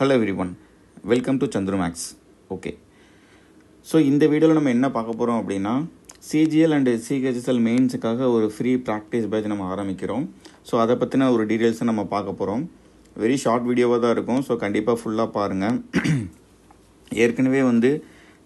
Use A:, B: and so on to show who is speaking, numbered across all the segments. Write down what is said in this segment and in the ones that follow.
A: hello everyone welcome to Chandru maths okay so இந்த வீடியோவில் நம்ம என்ன பார்க்க போகிறோம் அப்படின்னா சிஜிஎல் அண்டு சிஹெச்எஸ்எல் மெயின்ஸுக்காக ஒரு ஃப்ரீ ப்ராக்டிஸ் பேட்ச் நம்ம ஆரம்பிக்கிறோம் ஸோ அதை பற்றின ஒரு டீட்டெயில்ஸை நம்ம பார்க்க போகிறோம் வெரி ஷார்ட் வீடியோவாக தான் இருக்கும் ஸோ கண்டிப்பாக ஃபுல்லாக பாருங்கள் ஏற்கனவே வந்து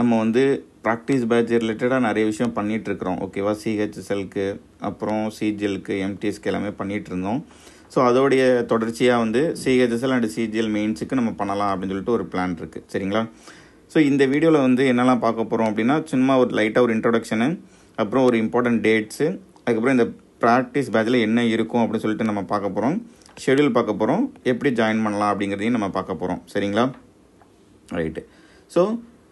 A: நம்ம வந்து ப்ராக்டிஸ் பேட்ச் ரிலேட்டடாக நிறைய விஷயம் பண்ணிகிட்ருக்குறோம் ஓகேவா சிஹெச்எஸ்எல்க்கு அப்புறம் சிஜிஎலுக்கு எம்டிஎஸ்க்கு எல்லாமே பண்ணிகிட்ருந்தோம் இருந்தோம் ஸோ அதோடைய தொடர்ச்சியாக வந்து சிஹெச்எஸ்எல் அண்ட் சிஜிஎல் மெயின்ஸுக்கு நம்ம பண்ணலாம் அப்படின்னு சொல்லிட்டு ஒரு பிளான் இருக்குது சரிங்களா ஸோ இந்த வீடியோவில் வந்து என்னெல்லாம் பார்க்க போகிறோம் அப்படின்னா சும்மா ஒரு லைட்டாக ஒரு இன்ட்ரொடக்ஷனு அப்புறம் ஒரு இம்பார்ட்டன்ட் டேட்ஸு அதுக்கப்புறம் இந்த ப்ராக்டிஸ் பேட்சில் என்ன இருக்கும் அப்படின்னு சொல்லிட்டு நம்ம பார்க்க போகிறோம் ஷெடியூல் பார்க்க போகிறோம் எப்படி ஜாயின் பண்ணலாம் அப்படிங்கிறதையும் நம்ம பார்க்க போகிறோம் சரிங்களா ரைட்டு ஸோ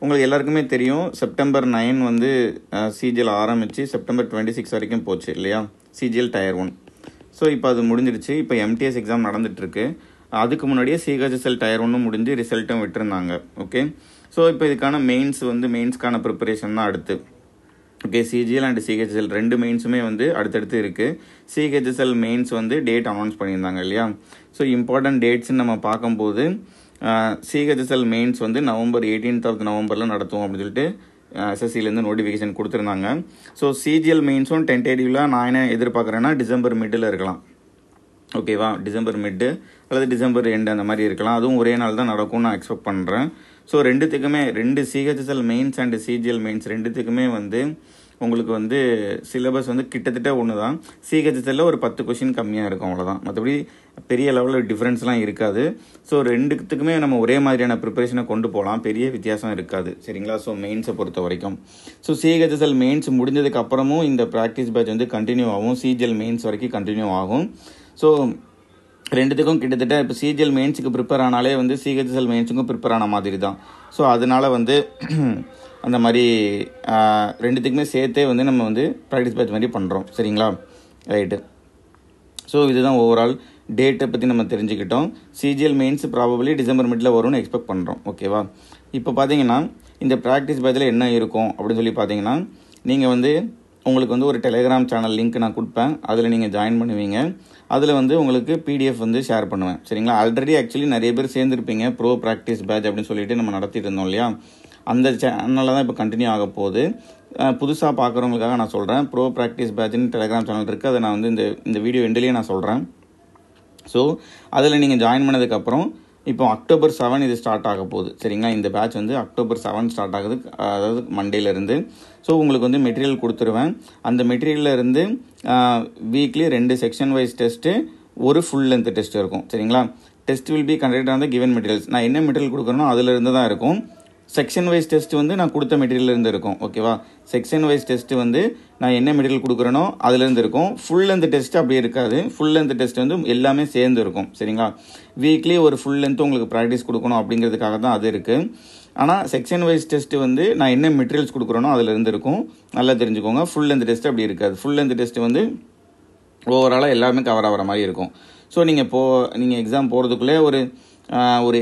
A: உங்களுக்கு எல்லாருக்குமே தெரியும் செப்டம்பர் நைன் வந்து சிஜிஎல் ஆரம்பித்து செப்டம்பர் டுவெண்ட்டி சிக்ஸ் வரைக்கும் போச்சு இல்லையா சிஜிஎல் டயர் ஒன் ஸோ இப்போ அது முடிஞ்சிருச்சு இப்போ எம்டிஎஸ் எக்ஸாம் நடந்துகிட்ருக்கு அதுக்கு முன்னாடியே சிஹெச்எஸ்எல் டயர் ஒன்றும் முடிஞ்சு ரிசல்ட்டும் விட்டுருந்தாங்க ஓகே ஸோ இப்போ இதுக்கான மெயின்ஸ் வந்து மெயின்ஸ்க்கான ப்ரிப்பரேஷன் தான் அடுத்து ஓகே சிஜிஎல் அண்ட் சிஹெச்எஸ்எல் ரெண்டு மெயின்ஸுமே வந்து அடுத்தடுத்து இருக்குது சிஹெச்எஸ்எல் மெயின்ஸ் வந்து டேட் அனௌன்ஸ் பண்ணியிருந்தாங்க இல்லையா ஸோ இம்பார்ட்டன்ட் டேட்ஸ்ன்னு நம்ம பார்க்கும்போது சிஹெச்எஸ்எல் மெயின்ஸ் வந்து நவம்பர் எயிட்டீன்த் ஆஃப் நவம்பரில் நடத்துவோம் அப்படின்னு சொல்லிட்டு எஸ்எஸ்சிலேருந்து நோட்டிஃபிகேஷன் கொடுத்துருந்தாங்க ஸோ சிஜிஎல் மெயின்ஸும் டென்டேட்டிவ்லாம் நான் என்ன எதிர்பார்க்குறேன்னா டிசம்பர் மிட்டில் இருக்கலாம் ஓகேவா டிசம்பர் மிட்டு அல்லது டிசம்பர் எண்டு அந்த மாதிரி இருக்கலாம் அதுவும் ஒரே நாள் தான் நடக்கும்னு நான் எக்ஸ்பெக்ட் பண்ணுறேன் ஸோ ரெண்டுத்துக்குமே ரெண்டு CHSL mains and CGL mains ரெண்டுத்துக்குமே வந்து உங்களுக்கு வந்து சிலபஸ் வந்து கிட்டத்தட்ட ஒன்று தான் சிஹெச்எஸ்எல்ல ஒரு பத்து கொஷின் கம்மியாக இருக்கும் அவ்வளோதான் மற்றபடி பெரிய லெவலில் டிஃப்ரென்ஸ்லாம் இருக்காது ஸோ ரெண்டுத்துக்குமே நம்ம ஒரே மாதிரியான ப்ரிப்பரேஷனை கொண்டு போகலாம் பெரிய வித்தியாசம் இருக்காது சரிங்களா ஸோ மெயின்ஸை பொறுத்த வரைக்கும் ஸோ சிஹெச்எஸ்எல் மெயின்ஸ் முடிஞ்சதுக்கு அப்புறமும் இந்த ப்ராக்டிஸ் பேட்ச் வந்து கண்டினியூ ஆகும் சிஜிஎல் மெயின்ஸ் வரைக்கும் கண்டினியூ ஆகும் ஸோ ரெண்டுத்துக்கும் கிட்டத்தட்ட இப்போ சிஜிஎல் மெயின்ஸுக்கு ப்ரிப்பேர் ஆனாலே வந்து சிஹெச்எஸ்எல் மெயின்ஸுக்கும் ப்ரிப்பேர் ஆன மாதிரி தான் ஸோ அதனால் வந்து அந்த மாதிரி ரெண்டுத்துக்குமே சேர்த்தே வந்து நம்ம வந்து ப்ராக்டிஸ் பேட்ச் மாதிரி பண்ணுறோம் சரிங்களா ரைட்டு ஸோ இதுதான் ஓவரால் டேட்டை பற்றி நம்ம தெரிஞ்சுக்கிட்டோம் CGL mains probably December middle வரும்னு எக்ஸ்பெக்ட் பண்ணுறோம் ஓகேவா இப்போ பார்த்தீங்கன்னா இந்த ப்ராக்டிஸ் பேட்சில் என்ன இருக்கும் அப்படின்னு சொல்லி பார்த்தீங்கன்னா நீங்கள் வந்து உங்களுக்கு வந்து ஒரு டெலிகிராம் சேனல் லிங்க் நான் கொடுப்பேன் அதில் நீங்கள் ஜாயின் பண்ணுவீங்க அதில் வந்து உங்களுக்கு பிடிஎஃப் வந்து ஷேர் பண்ணுவேன் சரிங்களா ஆல்ரெடி ஆக்சுவலி நிறைய பேர் சேர்ந்துருப்பீங்க ப்ரோ ப்ராக்டிஸ் பேட்ச் அப்படின்னு சொல்லிட்டு நம்ம நடத்திட்டு இருந்தோம் இல்லையா அந்த சேனலில் தான் இப்போ கண்டினியூ ஆக போகுது புதுசாக பார்க்குறவங்களுக்காக நான் சொல்கிறேன் ப்ரோ ப்ராக்டிஸ் பேட்ச்னு டெலிகிராம் சேனல் இருக்குது அதை நான் வந்து இந்த இந்த வீடியோ எண்டிலேயே நான் சொல்கிறேன் ஸோ அதில் நீங்கள் ஜாயின் பண்ணதுக்கப்புறம் இப்போ அக்டோபர் செவன் இது ஸ்டார்ட் ஆக போகுது சரிங்களா இந்த பேட்ச் வந்து அக்டோபர் செவன் ஸ்டார்ட் ஆகுது அதாவது மண்டேலேருந்து ஸோ உங்களுக்கு வந்து மெட்டீரியல் கொடுத்துருவேன் அந்த மெட்டீரியல்லேருந்து வீக்லி ரெண்டு செக்ஷன் வைஸ் டெஸ்ட்டு ஒரு ஃபுல் லென்த் டெஸ்ட் இருக்கும் சரிங்களா test will be conduct on the given materials நான் என்ன மெட்டீரியல் கொடுக்குறனோ அதிலிருந்து தான் இருக்கும் செக்ஷன் வைஸ் டெஸ்ட் வந்து நான் கொடுத்த மெட்டீரியல்லேருந்து இருக்கும் ஓகேவா செக்ஷன் வைஸ் டெஸ்ட்டு வந்து நான் என்ன மெட்டீரியல் கொடுக்குறேனோ அதுலேருந்து இருக்கும் ஃபுல் லென்த் டெஸ்ட் அப்படி இருக்காது ஃபுல் லென்த் டெஸ்ட் வந்து எல்லாமே சேர்ந்து இருக்கும் சரிங்களா வீக்லி ஒரு ஃபுல் லென்த் உங்களுக்கு ப்ராக்டிஸ் கொடுக்கணும் அப்படிங்கிறதுக்காக தான் அது இருக்குது ஆனால் செக்ஷன் வைஸ் டெஸ்ட் வந்து நான் என்ன மெட்டீரியல்ஸ் கொடுக்குறேனோ அதுலேருந்து இருக்கும் நல்லா தெரிஞ்சுக்கோங்க ஃபுல் லென்த் டெஸ்ட் அப்படி இருக்காது ஃபுல் லென்த் டெஸ்ட் வந்து ஓவராலாக எல்லாமே கவர் ஆகிற மாதிரி இருக்கும் ஸோ நீங்கள் போ நீங்கள் எக்ஸாம் போகிறதுக்குள்ளே ஒரு ஒரு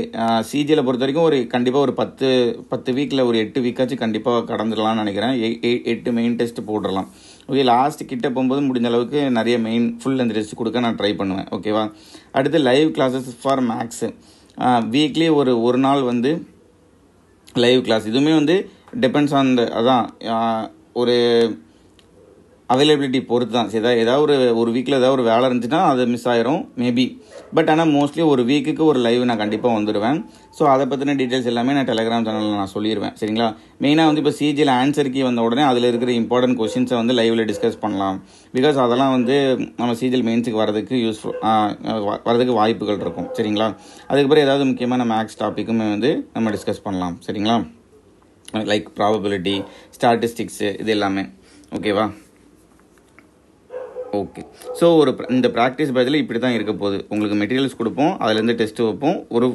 A: சிஜியில் பொறுத்த வரைக்கும் ஒரு கண்டிப்பாக ஒரு பத்து பத்து வீக்கில் ஒரு எட்டு வீக்காச்சும் கண்டிப்பாக கடந்துடலாம்னு நினைக்கிறேன் எட்டு மெயின் டெஸ்ட் போட்டுடலாம் ஓகே லாஸ்ட் கிட்டே போகும்போது முடிஞ்ச அளவுக்கு நிறைய மெயின் ஃபுல் அந்த டெஸ்ட் கொடுக்க நான் ட்ரை பண்ணுவேன் ஓகேவா அடுத்து live classes for maths weekly ஒரு ஒரு நாள் வந்து லைவ் கிளாஸ் இதுவுமே வந்து டிபெண்ட்ஸ் ஆன் த அதான் ஒரு அவைலபிலிட்டி பொறுத்து தான் சரி ஏதாவது ஒரு ஒரு வீக்கில் ஏதாவது ஒரு வேலை இருந்துச்சுன்னா அது மிஸ் ஆயிரும் மேபி பட் ஆனால் மோஸ்ட்லி ஒரு வீக்குக்கு ஒரு லைவ் நான் கண்டிப்பாக வந்துடுவேன் ஸோ அதை பற்றின டீட்டெயில்ஸ் எல்லாமே நான் டெலிகிராம் சேனலில் நான் சொல்லிடுவேன் சரிங்களா மெயினாக வந்து இப்போ சிஜியில் ஆன்சருக்கு வந்த உடனே அதில் இருக்கிற இம்பார்ட்டன்ட் கொஷின்ஸை வந்து லைவில் டிஸ்கஸ் பண்ணலாம் பிகாஸ் அதெல்லாம் வந்து நம்ம சிஜிஎல் மெயின்ஸுக்கு வரதுக்கு யூஸ்ஃபுல் வரதுக்கு வாய்ப்புகள் இருக்கும் சரிங்களா அதுக்கப்புறம் ஏதாவது முக்கியமான மேக்ஸ் டாப்பிக்குமே வந்து நம்ம டிஸ்கஸ் பண்ணலாம் சரிங்களா லைக் ப்ராபபிலிட்டி ஸ்டாட்டிஸ்டிக்ஸு இது எல்லாமே ஓகேவா ஓகே ஸோ ஒரு இந்த ப்ராக்டிஸ் பேஜில் இப்படி தான் இருக்க போகுது உங்களுக்கு மெட்டீரியல்ஸ் கொடுப்போம் அதுலேருந்து டெஸ்ட்டு வைப்போம் ஒரு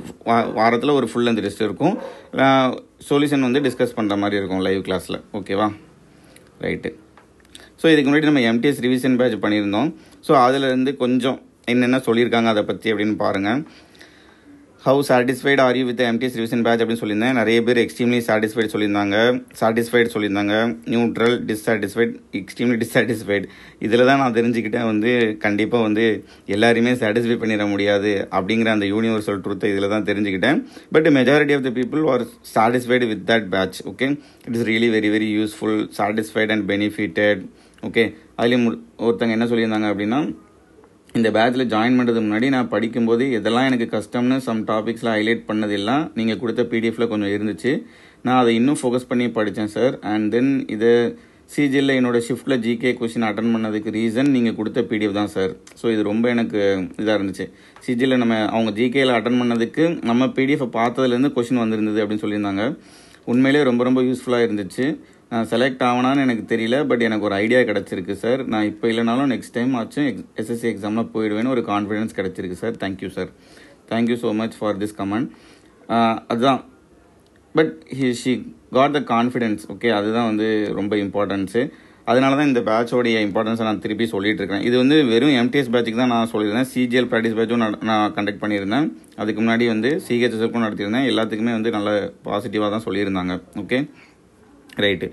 A: வாரத்தில் ஒரு ஃபுல் அந்த டெஸ்ட் இருக்கும் சொல்யூஷன் வந்து டிஸ்கஸ் பண்ணுற மாதிரி இருக்கும் லைவ் கிளாஸில் ஓகேவா ரைட்டு ஸோ இதுக்கு முன்னாடி நம்ம எம்டிஎஸ் ரிவிஷன் பேட்ச் பண்ணியிருந்தோம் ஸோ இருந்து கொஞ்சம் என்னென்ன சொல்லியிருக்காங்க அதை பற்றி அப்படின்னு பாருங்கள் how satisfied are you with MTS revision batch அப்படின்னு சொல்லியிருந்தேன் நிறைய பேர் எக்ஸ்ட்ரீம்லி சாட்டிஸ்ஃபைட் சொல்லியிருந்தாங்க சாட்டிஸ்ஃபைட் சொல்லியிருந்தாங்க நியூட்ரல் டிஸ்சாட்டிஸ்ஃபைட் எக்ஸ்ட்ரீம்லி டிஸ்சாட்டிஸ்ஃபைடு இதில் தான் நான் தெரிஞ்சுக்கிட்டேன் வந்து கண்டிப்பாக வந்து எல்லாருமே சாட்டிஸ்ஃபை பண்ணிட முடியாது அப்படிங்கிற அந்த யூனிவர்சல் ட்ரூத்தை இதில் தான் தெரிஞ்சுக்கிட்டேன் but majority of the people are satisfied with that batch okay it is really very very useful satisfied and benefitted okay அதுலேயும் ஒருத்தங்க என்ன சொல்லியிருந்தாங்க அப்படின்னா இந்த பேட்சில் ஜாயின் பண்ணுறது முன்னாடி நான் படிக்கும்போது இதெல்லாம் எனக்கு கஷ்டம்னு சம் டாபிக்ஸில் ஹைலைட் பண்ணதெல்லாம் நீங்கள் கொடுத்த பிடிஎஃபில் கொஞ்சம் இருந்துச்சு நான் அதை இன்னும் ஃபோக்கஸ் பண்ணி படித்தேன் சார் அண்ட் தென் இது சிஜியில் என்னோடய ஷிஃப்ட்டில் ஜிகே கொஷின் அட்டன் பண்ணதுக்கு ரீசன் நீங்கள் கொடுத்த பிடிஎஃப் தான் சார் ஸோ இது ரொம்ப எனக்கு இதாக இருந்துச்சு சிஜியில் நம்ம அவங்க ஜிகேயில் அட்டன் பண்ணதுக்கு நம்ம பிடிஎஃப்பை பார்த்ததுலேருந்து கொஷின் வந்திருந்தது அப்படின்னு சொல்லியிருந்தாங்க உண்மையிலே ரொம்ப ரொம்ப யூஸ்ஃபுல்லாக இருந்துச்சு நான் செலக்ட் ஆகணான்னு எனக்கு தெரியல பட் எனக்கு ஒரு ஐடியா கிடச்சிருக்கு சார் நான் இப்போ இல்லைனாலும் நெக்ஸ்ட் டைம் ஆச்சும் எக்ஸ் எஸ்எஸ்சி எக்ஸாமில் போயிடுவேன்னு ஒரு கான்ஃபிடன்ஸ் கிடச்சிருக்கு sir thank you sir thank you so much for this comment அதுதான் but he she got the confidence okay அதுதான் வந்து ரொம்ப இம்பார்ட்டன்ஸு அதனால தான் இந்த பேட்சோடைய இம்பார்ட்டன்ஸை நான் திருப்பி சொல்லிட்டு இருக்கேன் இது வந்து வெறும் எம்டிஎஸ் பேட்சுக்கு தான் நான் சொல்லியிருந்தேன் சிஜிஎல் ப்ராக்டிஸ் பேட்சும் நான் கண்டக்ட் பண்ணியிருந்தேன் அதுக்கு முன்னாடி வந்து சிஹெச்எஸ்எஃப்க்கும் நடத்தியிருந்தேன் எல்லாத்துக்குமே வந்து நல்ல பாசிட்டிவாக தான் சொல்லியிருந்தாங்க ஓகே ரைட்டு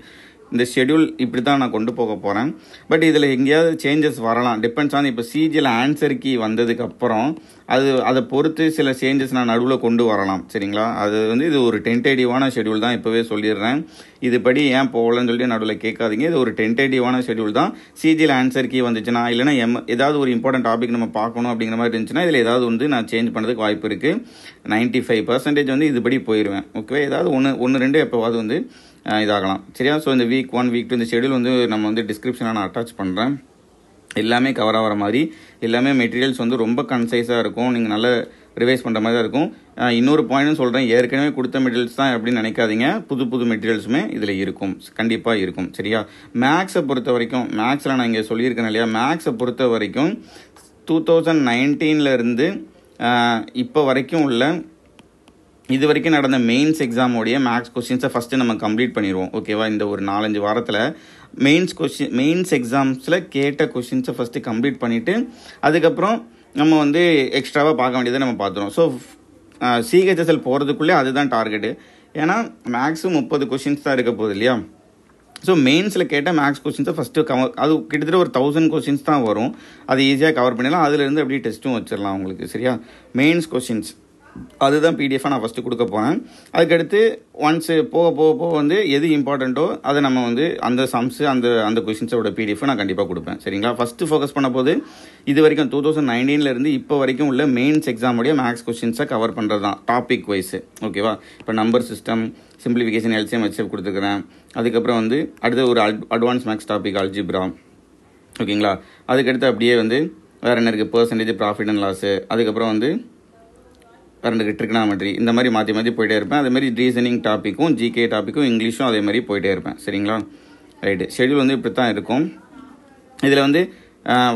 A: இந்த ஷெடியூல் இப்படி தான் நான் கொண்டு போக போகிறேன் பட் இதில் எங்கேயாவது சேஞ்சஸ் வரலாம் டிபெண்ட்ஸ் ஆன் இப்போ சிஜியில் ஆன்சர் கீ வந்ததுக்கப்புறம் அது அதை பொறுத்து சில சேஞ்சஸ் நான் நடுவில் கொண்டு வரலாம் சரிங்களா அது வந்து இது ஒரு டென்டேட்டிவான ஷெடியூல் தான் இப்போவே சொல்லிடுறேன் இதுபடி ஏன் போகலன்னு சொல்லிட்டு நடுவில் கேட்காதீங்க இது ஒரு டென்டேட்டிவான ஷெடியூல் தான் சிஜியில் ஆன்சர் கீ வந்துச்சுன்னா இல்லைனா எம் ஏதாவது ஒரு இம்பார்ட்டன்ட் டாபிக் நம்ம பார்க்கணும் அப்படிங்கிற மாதிரி இருந்துச்சுன்னா இதில் ஏதாவது வந்து நான் சேஞ்ச் பண்ணுறதுக்கு வாய்ப்பு இருக்குது நைன்ட்டி ஃபைவ் பர்சன்டேஜ் வந்து இதுபடி போயிடுவேன் ஓகேவா ஏதாவது ஒன்று ஒன்று ரெண்டு எப்போவாது வந்து இதாகலாம் சரியா ஸோ இந்த வீக் ஒன் வீக் டூ இந்த ஷெடியூல் வந்து நம்ம வந்து டிஸ்கிரிப்ஷனாக நான் அட்டாச் பண்ணுறேன் எல்லாமே கவர் ஆகிற மாதிரி எல்லாமே மெட்டீரியல்ஸ் வந்து ரொம்ப கன்சைஸாக இருக்கும் நீங்கள் நல்ல ரிவைஸ் பண்ணுற மாதிரி தான் இருக்கும் இன்னொரு பாயிண்ட்னு சொல்கிறேன் ஏற்கனவே கொடுத்த மெட்டீரியல்ஸ் தான் அப்படின்னு நினைக்காதீங்க புது புது மெட்டீரியல்ஸுமே இதில் இருக்கும் கண்டிப்பாக இருக்கும் சரியா மேக்ஸை பொறுத்த வரைக்கும் மேக்ஸில் நான் இங்கே சொல்லியிருக்கேன் இல்லையா மேக்ஸை பொறுத்த வரைக்கும் டூ தௌசண்ட் நைன்டீன்லேருந்து இப்போ வரைக்கும் உள்ள இது வரைக்கும் நடந்த மெயின்ஸ் எக்ஸாமோடைய மேக்ஸ் கொஸ்டின்ஸை ஃபஸ்ட்டு நம்ம கம்ப்ளீட் பண்ணிடுவோம் ஓகேவா இந்த ஒரு நாலஞ்சு வாரத்தில் மெயின்ஸ் கொஸ்டின் மெயின்ஸ் எக்ஸாம்ஸில் கேட்ட கொஸ்டின்ஸை ஃபஸ்ட்டு கம்ப்ளீட் பண்ணிவிட்டு அதுக்கப்புறம் நம்ம வந்து எக்ஸ்ட்ராவாக பார்க்க வேண்டியதை நம்ம பார்த்துருவோம் ஸோ சிஹெச்எஸ்எல் போகிறதுக்குள்ளே அதுதான் டார்கெட்டு ஏன்னா மேக்ஸும் முப்பது கொஷின்ஸ் தான் இருக்க போகுது இல்லையா ஸோ மெயின்ஸில் கேட்டால் மேக்ஸ் கொஸ்டின்ஸை ஃபஸ்ட்டு கவர் அது கிட்டத்தட்ட ஒரு தௌசண்ட் கொஸ்டின்ஸ் தான் வரும் அது ஈஸியாக கவர் பண்ணிடலாம் அதுலேருந்து அப்படியே டெஸ்ட்டும் வச்சிடலாம் உங்களுக்கு சரியா மெயின்ஸ் கொஷின்ஸ் அதுதான் பிடிஎஃபாக நான் ஃபஸ்ட்டு கொடுக்க போனேன் அதுக்கடுத்து ஒன்ஸு போக போக போக வந்து எது இம்பார்ட்டண்ட்டோ அதை நம்ம வந்து அந்த சம்ஸு அந்த அந்த கொஷின்ஸோட பிடிஎஃப் நான் கண்டிப்பாக கொடுப்பேன் சரிங்களா ஃபஸ்ட்டு ஃபோக்கஸ் பண்ண போது இது வரைக்கும் டூ தௌசண்ட் நைன்டீன்லேருந்து இப்போ வரைக்கும் உள்ள மெயின்ஸ் எக்ஸாமுடைய மேக்ஸ் கொஷின்ஸை கவர் பண்ணுறது தான் டாபிக் வைஸு ஓகேவா இப்போ நம்பர் சிஸ்டம் சிம்பிளிஃபிகேஷன் எல்சிஎம் வச்சு கொடுத்துக்கிறேன் அதுக்கப்புறம் வந்து அடுத்த ஒரு அட்வான்ஸ் மேக்ஸ் டாபிக் அல்ஜிப்ரா ஓகேங்களா அதுக்கடுத்து அப்படியே வந்து வேறு என்ன இருக்குது பர்சன்டேஜ் ப்ராஃபிட் அண்ட் லாஸு அதுக்கப்புறம் வந்து பறந்துக்கிட்டு இருக்கு நான் இந்த மாதிரி மாற்றி மாற்றி போயிட்டே இருப்பேன் மாதிரி ரீசனிங் டாப்பிக்கும் ஜிகே டாப்பிக்கும் இங்கிலீஷும் அதே மாதிரி போயிட்டே இருப்பேன் சரிங்களா ரைட்டு ஷெடியூல் வந்து இப்படி தான் இருக்கும் இதில் வந்து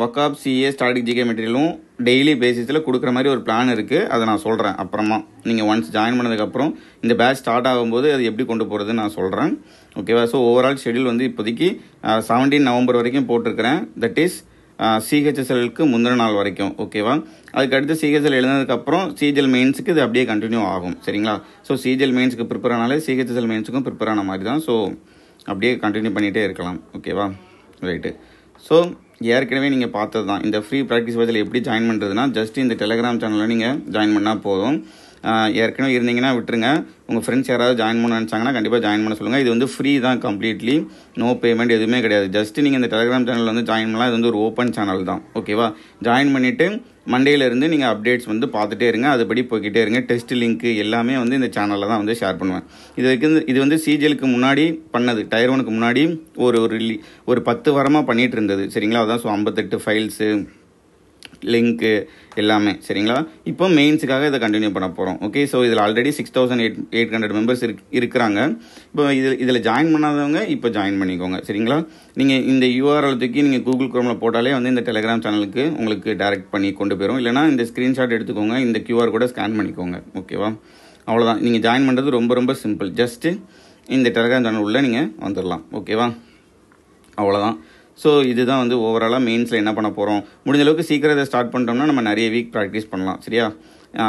A: ஒக்காப் சிஏ ஸ்டாடிக் ஜிகே மெட்டீரியலும் டெய்லி பேசிஸில் கொடுக்குற மாதிரி ஒரு பிளான் இருக்குது அதை நான் சொல்கிறேன் அப்புறமா நீங்கள் ஒன்ஸ் ஜாயின் பண்ணதுக்கப்புறம் இந்த பேட்ச் ஸ்டார்ட் ஆகும்போது அது எப்படி கொண்டு போகிறதுன்னு நான் சொல்கிறேன் ஓகேவா ஸோ ஓவரால் ஷெடியூல் வந்து இப்போதைக்கு செவன்டீன் நவம்பர் வரைக்கும் போட்டிருக்கிறேன் தட் இஸ் சிஹெச்எஸ்எல்க்கு முந்தின நாள் வரைக்கும் ஓகேவா அதுக்கடுத்து சிஹெச்எல் எழுந்ததுக்கப்புறம் சிஜிஎல் மெயின்ஸுக்கு இது அப்படியே கண்டினியூ ஆகும் சரிங்களா ஸோ சிஜிஎல் மெயின்ஸுக்கு ப்ரிப்பேர் ஆனாலே சிஹெச்எஸ்எல் மெயின்ஸுக்கும் ப்ரிப்பேர் ஆன மாதிரி தான் ஸோ அப்படியே கண்டினியூ பண்ணிகிட்டே இருக்கலாம் ஓகேவா ரைட்டு ஸோ ஏற்கனவே நீங்கள் பார்த்தது தான் இந்த ஃப்ரீ ப்ராக்டிஸ் வச்சில் எப்படி ஜாயின் பண்ணுறதுனா ஜஸ்ட் இந்த டெலகிராம் சேனலில் நீங்கள் ஜாயின் பண்ணால் போதும் ஏற்கனவே இருந்தீங்கன்னா விட்டுருங்க உங்கள் ஃப்ரெண்ட்ஸ் யாராவது ஜாயின் பண்ண நினச்சாங்கன்னா கண்டிப்பாக ஜாயின் பண்ண சொல்லுங்கள் இது வந்து ஃப்ரீ தான் கம்ப்ளீட்லி நோ பேமெண்ட் எதுவுமே கிடையாது ஜஸ்ட் நீங்கள் இந்த டெலிகிராம் சேனலில் வந்து ஜாயின் பண்ணலாம் இது வந்து ஒரு ஓப்பன் சேனல் தான் ஓகேவா ஜாயின் பண்ணிவிட்டு மண்டேலேருந்து நீங்கள் அப்டேட்ஸ் வந்து பார்த்துட்டே இருங்க அதுபடி போய்கிட்டே இருங்க டெஸ்ட் லிங்க்கு எல்லாமே வந்து இந்த சேனலில் தான் வந்து ஷேர் பண்ணுவேன் இது வரைக்கும் இது வந்து சிஜிஎலுக்கு முன்னாடி பண்ணது டயர் ஒனுக்கு முன்னாடி ஒரு ஒரு ஒரு பத்து வாரமாக பண்ணிகிட்டு இருந்தது சரிங்களா அதுதான் ஸோ ஐம்பத்தெட்டு ஃபைல்ஸு லிங்க்கு எல்லாமே சரிங்களா இப்போ மெயின்ஸுக்காக இதை கண்டினியூ பண்ண போகிறோம் ஓகே ஸோ இதில் already six thousand eight eight hundred members இருக்கிறாங்க இப்போ இதில் இதில் ஜாயின் பண்ணாதவங்க இப்போ ஜாயின் பண்ணிக்கோங்க சரிங்களா நீங்கள் இந்த யூஆர்எல் தூக்கி நீங்கள் கூகுள் குரோமில் போட்டாலே வந்து இந்த டெலிகிராம் சேனலுக்கு உங்களுக்கு டேரெக்ட் பண்ணி கொண்டு போயிடும் இல்லைனா இந்த ஸ்க்ரீன்ஷாட் எடுத்துக்கோங்க இந்த கியூஆர் கூட ஸ்கேன் பண்ணிக்கோங்க ஓகேவா அவ்வளோதான் நீங்கள் ஜாயின் பண்ணுறது ரொம்ப ரொம்ப சிம்பிள் ஜஸ்ட்டு இந்த டெலிகிராம் சேனல் உள்ளே நீங்கள் வந்துடலாம் ஓகேவா அவ்வளோதான் ஸோ இதுதான் வந்து ஓவராலாக மெயின்ஸில் என்ன பண்ண போகிறோம் முடிஞ்ச அளவுக்கு சீக்கிரம் இதை ஸ்டார்ட் பண்ணிட்டோம்னா நம்ம நிறைய வீக் ப்ராக்டிஸ் பண்ணலாம் சரியா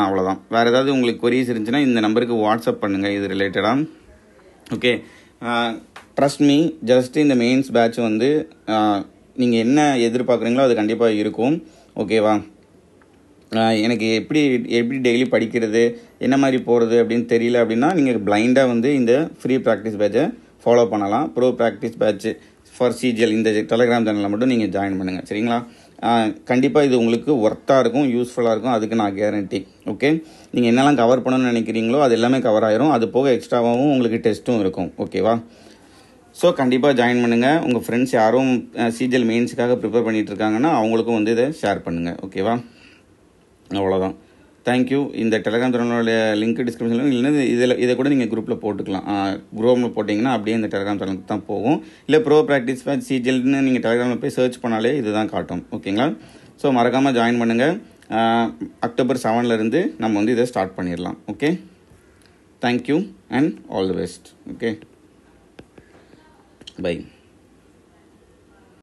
A: அவ்வளோதான் வேறு ஏதாவது உங்களுக்கு கொரிஸ் இருந்துச்சுன்னா இந்த நம்பருக்கு வாட்ஸ்அப் பண்ணுங்கள் இது ரிலேட்டடாக ஓகே ட்ரஸ்ட் மீ ஜஸ்ட் இந்த மெயின்ஸ் பேட்ச் வந்து நீங்கள் என்ன எதிர்பார்க்குறீங்களோ அது கண்டிப்பாக இருக்கும் ஓகேவா எனக்கு எப்படி எப்படி டெய்லி படிக்கிறது என்ன மாதிரி போகிறது அப்படின்னு தெரியல அப்படின்னா நீங்கள் பிளைண்டாக வந்து இந்த ஃப்ரீ ப்ராக்டிஸ் பேட்சை ஃபாலோ பண்ணலாம் bro practice batch for CGL இந்த டெலகிராம் சேனலில் மட்டும் நீங்கள் ஜாயின் பண்ணுங்கள் சரிங்களா கண்டிப்பாக இது உங்களுக்கு ஒர்த்தாக இருக்கும் யூஸ்ஃபுல்லாக இருக்கும் அதுக்கு நான் கேரண்டி ஓகே நீங்கள் என்னெல்லாம் கவர் பண்ணணும்னு நினைக்கிறீங்களோ அது எல்லாமே கவர் ஆயிரும் அது போக எக்ஸ்ட்ராவாகவும் உங்களுக்கு டெஸ்ட்டும் இருக்கும் ஓகேவா ஸோ கண்டிப்பாக ஜாயின் பண்ணுங்கள் உங்கள் ஃப்ரெண்ட்ஸ் யாரும் சிஜிஎல் மெயின்ஸுக்காக ப்ரிப்பேர் பண்ணிகிட்டு இருக்காங்கன்னா அவங்களுக்கும் வந்து இதை ஷேர் பண்ணுங்கள் ஓகேவா அவ்வளோதான் தேங்க்யூ இந்த டெலகிராம் சேனலோட லிங்க் டிஸ்கிரிப்ஷனில் இல்லைன்னா இதில் இதை கூட நீங்கள் குரூப்பில் போட்டுக்கலாம் குரோமில் போட்டிங்கன்னா அப்படியே இந்த டெலகிராம் சேனலுக்கு தான் போகும் இல்லை ப்ரோ ப்ராக்டிஸ் பேட் சிஜிஎல்னு நீங்கள் டெலகிராமில் போய் சர்ச் பண்ணாலே இதுதான் காட்டும் ஓகேங்களா ஸோ மறக்காமல் ஜாயின் பண்ணுங்கள் அக்டோபர் செவன்லேருந்து நம்ம வந்து இதை ஸ்டார்ட் பண்ணிடலாம் okay thank you and all the best okay by